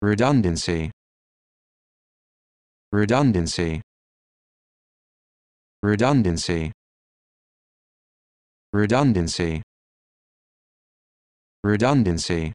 redundancy redundancy redundancy redundancy redundancy